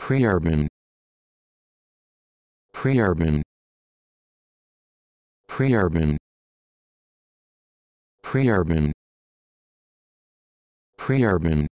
Preurban Preurban Preurban Preurban Preurban